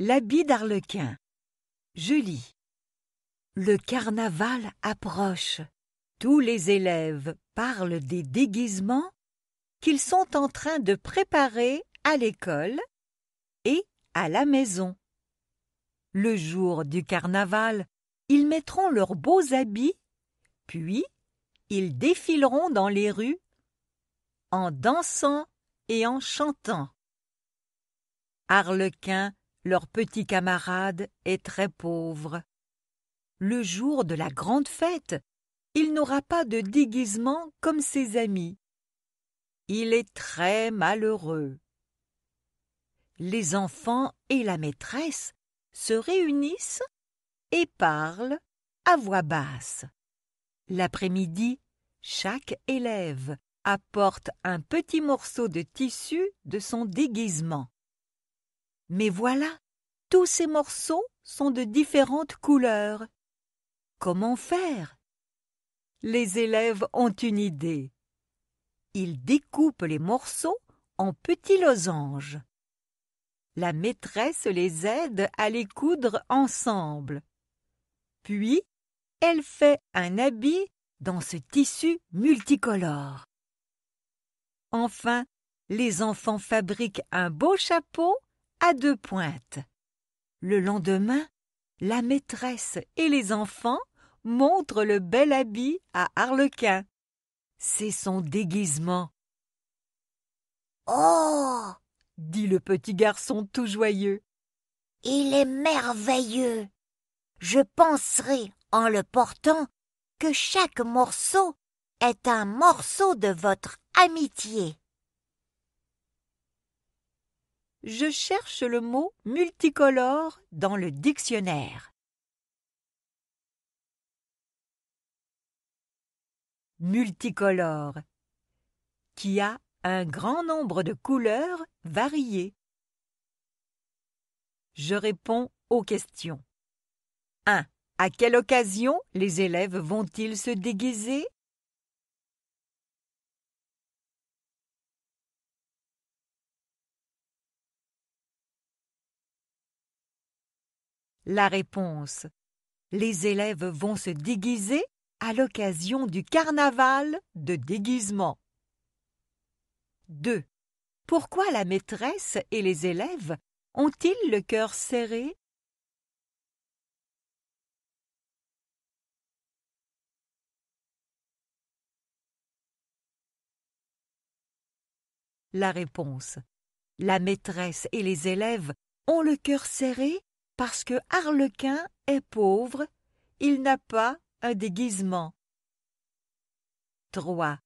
L'habit d'arlequin. Je lis. Le carnaval approche. Tous les élèves parlent des déguisements qu'ils sont en train de préparer à l'école et à la maison. Le jour du carnaval, ils mettront leurs beaux habits, puis ils défileront dans les rues en dansant et en chantant. Arlequin leur petit camarade est très pauvre. Le jour de la grande fête, il n'aura pas de déguisement comme ses amis. Il est très malheureux. Les enfants et la maîtresse se réunissent et parlent à voix basse. L'après-midi, chaque élève apporte un petit morceau de tissu de son déguisement. Mais voilà, tous ces morceaux sont de différentes couleurs. Comment faire Les élèves ont une idée. Ils découpent les morceaux en petits losanges. La maîtresse les aide à les coudre ensemble. Puis, elle fait un habit dans ce tissu multicolore. Enfin, les enfants fabriquent un beau chapeau à deux pointes. Le lendemain, la maîtresse et les enfants montrent le bel habit à Harlequin. C'est son déguisement. Oh dit le petit garçon tout joyeux. Il est merveilleux. Je penserai, en le portant, que chaque morceau est un morceau de votre amitié je cherche le mot multicolore dans le dictionnaire. Multicolore qui a un grand nombre de couleurs variées. Je réponds aux questions. 1. À quelle occasion les élèves vont-ils se déguiser La réponse Les élèves vont se déguiser à l'occasion du carnaval de déguisement. 2. Pourquoi la maîtresse et les élèves ont-ils le cœur serré La réponse. La maîtresse et les élèves ont le cœur serré parce que Harlequin est pauvre, il n'a pas un déguisement. 3.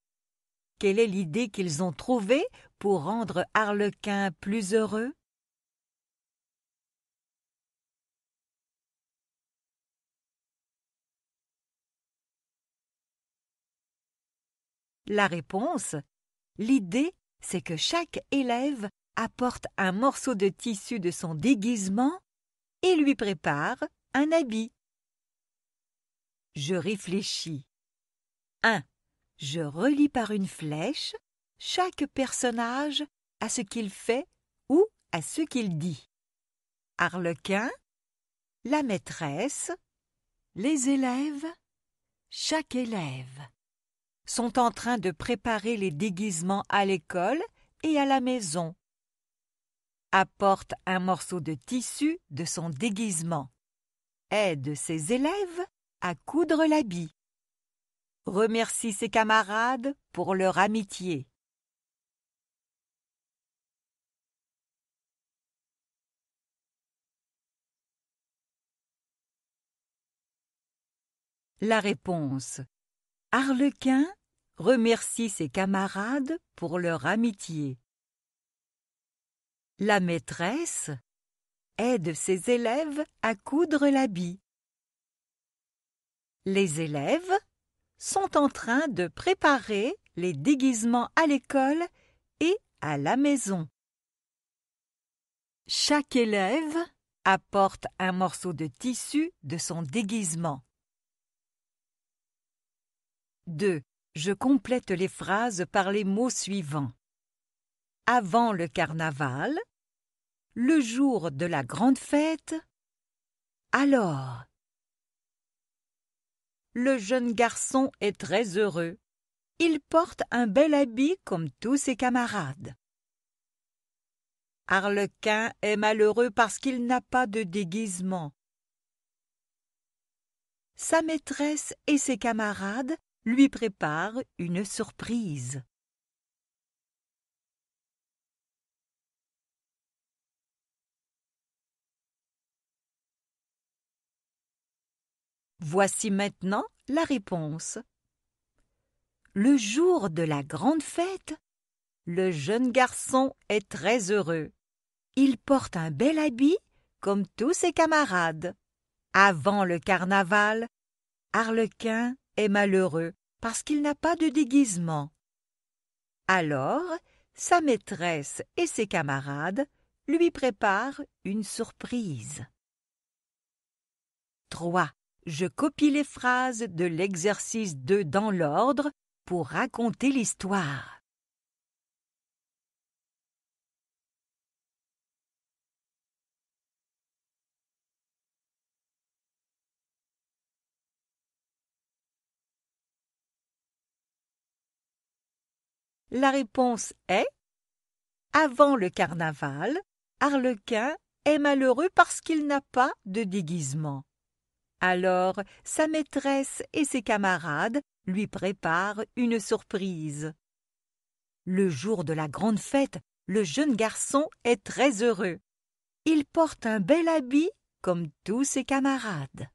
Quelle est l'idée qu'ils ont trouvée pour rendre Harlequin plus heureux La réponse L'idée, c'est que chaque élève apporte un morceau de tissu de son déguisement et lui prépare un habit. Je réfléchis. 1. Je relis par une flèche chaque personnage à ce qu'il fait ou à ce qu'il dit. Arlequin, la maîtresse, les élèves, chaque élève sont en train de préparer les déguisements à l'école et à la maison apporte un morceau de tissu de son déguisement, aide ses élèves à coudre l'habit, remercie ses camarades pour leur amitié. La réponse Arlequin remercie ses camarades pour leur amitié. La maîtresse aide ses élèves à coudre l'habit. Les élèves sont en train de préparer les déguisements à l'école et à la maison. Chaque élève apporte un morceau de tissu de son déguisement. 2. Je complète les phrases par les mots suivants. Avant le carnaval, le jour de la grande fête, alors. Le jeune garçon est très heureux. Il porte un bel habit comme tous ses camarades. Harlequin est malheureux parce qu'il n'a pas de déguisement. Sa maîtresse et ses camarades lui préparent une surprise. Voici maintenant la réponse. Le jour de la grande fête, le jeune garçon est très heureux. Il porte un bel habit comme tous ses camarades. Avant le carnaval, Arlequin est malheureux parce qu'il n'a pas de déguisement. Alors, sa maîtresse et ses camarades lui préparent une surprise. 3. Je copie les phrases de l'exercice 2 dans l'ordre pour raconter l'histoire. La réponse est Avant le carnaval, Arlequin est malheureux parce qu'il n'a pas de déguisement. Alors sa maîtresse et ses camarades lui préparent une surprise. Le jour de la grande fête, le jeune garçon est très heureux. Il porte un bel habit comme tous ses camarades.